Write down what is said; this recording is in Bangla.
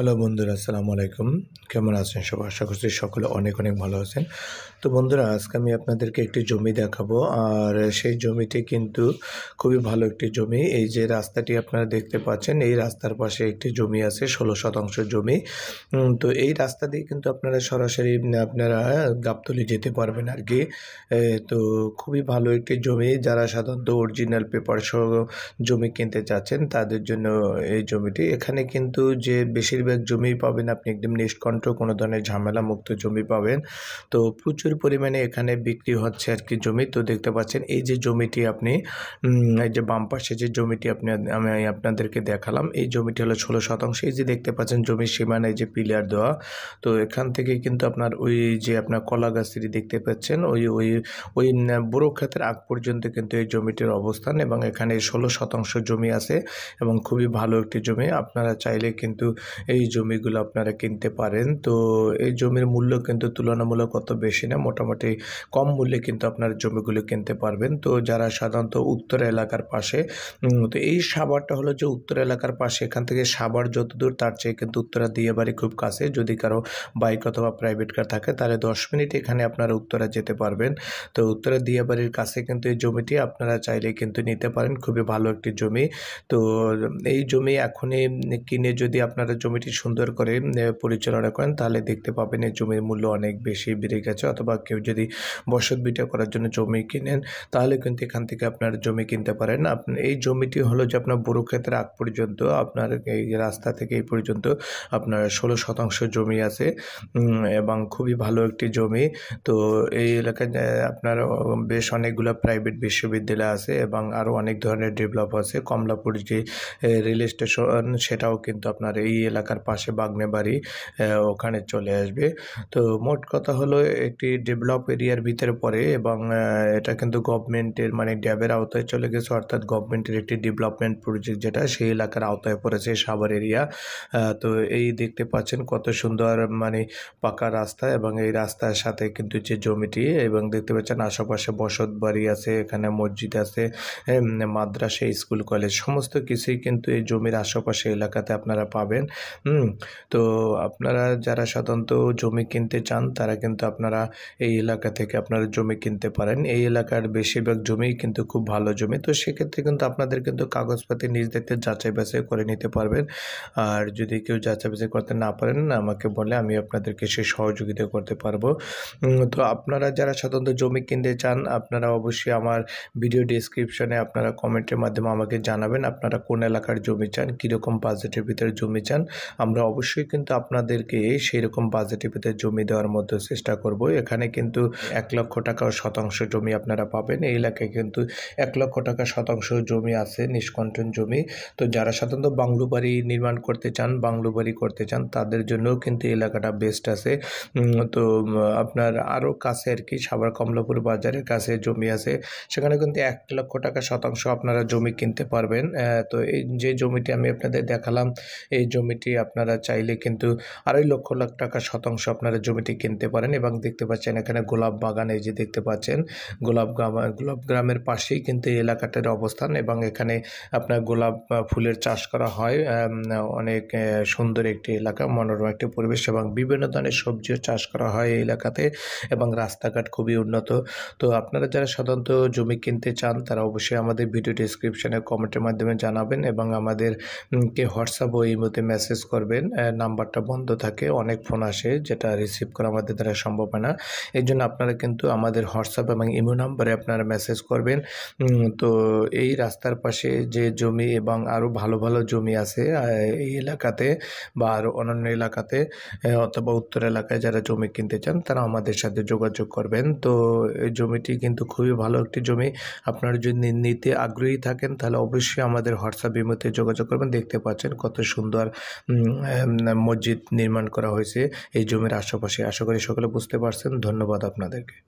হ্যালো বন্ধুরা আসসালামু আলাইকুম কেমন আছেন সব আশা করছি সকলে অনেক অনেক ভালো আছেন তো বন্ধুরা আজকে আমি আপনাদেরকে একটি জমি দেখাবো আর সেই জমিটি কিন্তু খুবই ভালো একটি জমি এই যে রাস্তাটি আপনারা দেখতে পাচ্ছেন এই রাস্তার পাশে একটি জমি আছে ষোলো শতাংশ জমি তো এই রাস্তা দিয়ে কিন্তু আপনারা সরাসরি আপনারা হ্যাঁ, গাবতলি যেতে পারবেন আর কি তো খুবই ভালো একটি জমি যারা সাধারণত অরিজিনাল পেপার সহ জমি কিনতে চাচ্ছেন তাদের জন্য এই জমিটি এখানে কিন্তু যে বেশিরভাগ ব্যাগ জমি পাবেন আপনি একদম নিষ্কণ্ঠ কোনো ধরনের ঝামেলা মুক্ত জমি পাবেন তো প্রচুর পরিমাণে এখানে বিক্রি হচ্ছে আর কি জমি তো দেখতে পাচ্ছেন এই যে জমিটি আপনি এই যে বাম পাশে যে জমিটি আপনি আমি আপনাদেরকে দেখালাম এই জমিটি হলো ষোলো শতাংশ এই যে দেখতে পাচ্ছেন জমির সীমানায় যে পিলার দেওয়া তো এখান থেকে কিন্তু আপনার ওই যে আপনার কলা গাছটি দেখতে পাচ্ছেন ওই ওই ওই বড়ো ক্ষেতের আগ পর্যন্ত কিন্তু এই জমিটির অবস্থান এবং এখানে ষোলো শতাংশ জমি আছে এবং খুবই ভালো একটি জমি আপনারা চাইলে কিন্তু এই এই জমিগুলো আপনারা কিনতে পারেন তো এই জমির মূল্য কিন্তু তুলনামূলক অত বেশি না মোটামুটি কম মূল্যে কিন্তু আপনার জমিগুলো কিনতে পারবেন তো যারা সাধারণত উত্তর এলাকার পাশে তো এই সাবারটা হলো যে উত্তর এলাকার পাশে এখান থেকে সাভার যতদূর তার চেয়ে কিন্তু উত্তরা দিয়ে বাড়ি খুব কাছে যদি কারো বাইক অথবা প্রাইভেট কার থাকে তাহলে দশ মিনিট এখানে আপনারা উত্তরা যেতে পারবেন তো উত্তরা দিয়ে বাড়ির কাছে কিন্তু এই জমিটি আপনারা চাইলে কিন্তু নিতে পারেন খুবই ভালো একটি জমি তো এই জমি এখনই কিনে যদি আপনারা জমি জমিটি সুন্দর করে পরিচালনা করেন তাহলে দেখতে পাবেন এই জমির মূল্য অনেক বেশি বেড়ে গেছে অথবা কেউ যদি বসত বিটা করার জন্য জমি কিনেন তাহলে কিন্তু এখান থেকে আপনার জমি কিনতে পারেন আপনার এই জমিটি হলো যে আপনার বড় আগ পর্যন্ত আপনার এই রাস্তা থেকে এই পর্যন্ত আপনার ষোলো শতাংশ জমি আছে এবং খুবই ভালো একটি জমি তো এই এলাকায় আপনার বেশ অনেকগুলো প্রাইভেট বিশ্ববিদ্যালয় আছে এবং আরও অনেক ধরনের ডেভেলপ আছে কমলাপুর যে রেল স্টেশন সেটাও কিন্তু আপনার এই এলাকা এলাকার পাশে বাগনে বাড়ি ওখানে চলে আসবে তো মোট কথা হলো একটি ডেভেলপ এরিয়ার ভিতরে পড়ে এবং এটা কিন্তু গভর্নমেন্টের মানে ড্যাবের আওতায় চলে গেছে অর্থাৎ গভর্নমেন্টের একটি ডেভেলপমেন্ট প্রজেক্ট যেটা সেই এলাকার আওতায় পড়েছে সাভার এরিয়া তো এই দেখতে পাচ্ছেন কত সুন্দর মানে পাকা রাস্তা এবং এই রাস্তার সাথে কিন্তু যে জমিটি এবং দেখতে পাচ্ছেন আশেপাশে বসত বাড়ি আছে এখানে মসজিদ আছে মাদ্রাসা স্কুল কলেজ সমস্ত কিছুই কিন্তু এই জমির আশেপাশে এলাকাতে আপনারা পাবেন হুম তো আপনারা যারা সাধারণত জমি কিনতে চান তারা কিন্তু আপনারা এই এলাকা থেকে আপনারা জমি কিনতে পারেন এই এলাকার বেশিরভাগ জমি কিন্তু খুব ভালো জমি তো সেক্ষেত্রে কিন্তু আপনাদের কিন্তু কাগজপাতি নিজ দেখতে যাচাই বাছাই করে নিতে পারবেন আর যদি কেউ যাচাই বাছাই করতে না পারেন আমাকে বলে আমি আপনাদেরকে সে সহযোগিতা করতে পারবো তো আপনারা যারা সাধারণত জমি কিনতে চান আপনারা অবশ্যই আমার ভিডিও ডিসক্রিপশনে আপনারা কমেন্টের মাধ্যমে আমাকে জানাবেন আপনারা কোন এলাকার জমি চান কীরকম বাজেটের ভিতরে জমি চান আমরা অবশ্যই কিন্তু আপনাদেরকে সেই রকম বাজেটে পেতে জমি দেওয়ার মধ্যে চেষ্টা করব এখানে কিন্তু এক লক্ষ টাকা শতাংশ জমি আপনারা পাবেন এই এলাকায় কিন্তু এক লক্ষ টাকা শতাংশ জমি আছে নিষ্কণ্ঠন জমি তো যারা সাধারণত বাংলো বাড়ি নির্মাণ করতে চান বাংলো বাড়ি করতে চান তাদের জন্যও কিন্তু এলাকাটা বেস্ট আছে তো আপনার আরও কাছে আর কি সাভার কমলাপুর বাজারের কাছে জমি আছে সেখানে কিন্তু এক লক্ষ টাকা শতাংশ আপনারা জমি কিনতে পারবেন তো এই যে জমিটি আমি আপনাদের দেখালাম এই জমিটি আপনারা চাইলে কিন্তু আড়াই লক্ষ লাখ টাকা শতাংশ আপনারা জমিটি কিনতে পারেন এবং দেখতে পাচ্ছেন এখানে গোলাপ বাগান এই যে দেখতে পাচ্ছেন গোলাপ গোলাপ গ্রামের পাশেই কিন্তু এই এলাকাটার অবস্থান এবং এখানে আপনার গোলাপ ফুলের চাষ করা হয় অনেক সুন্দর একটি এলাকা মনোরম একটি পরিবেশ এবং বিভিন্ন ধরনের সবজিও চাষ করা হয় এই এলাকাতে এবং রাস্তাঘাট খুবই উন্নত তো আপনারা যারা সাধারণত জমি কিনতে চান তারা অবশ্যই আমাদের ভিডিও ডিসক্রিপশানে কমেন্টের মাধ্যমে জানাবেন এবং আমাদেরকে হোয়াটসঅ্যাপ ও ইমোতে মেসেজ করবেন নাম্বারটা বন্ধ থাকে অনেক ফোন আসে যেটা রিসিভ করা আমাদের দ্বারা সম্ভব হয় না এই জন্য আপনারা কিন্তু আমাদের হোয়াটসঅ্যাপ এবং ইমো নাম্বারে আপনারা মেসেজ করবেন তো এই রাস্তার পাশে যে জমি এবং আরও ভালো ভালো জমি আছে এই এলাকাতে বা আরও অন্যান্য এলাকাতে অথবা উত্তর এলাকায় যারা জমি কিনতে চান তারা আমাদের সাথে যোগাযোগ করবেন তো এই জমিটি কিন্তু খুবই ভালো একটি জমি আপনারা যদি নিতে আগ্রহী থাকেন তাহলে অবশ্যই আমাদের হোয়াটসঅ্যাপ ইমোতে যোগাযোগ করবেন দেখতে পাচ্ছেন কত সুন্দর মসজিদ নির্মাণ করা হয়েছে এই জমির আশেপাশে আশা করি সকলে বুঝতে পারছেন ধন্যবাদ আপনাদেরকে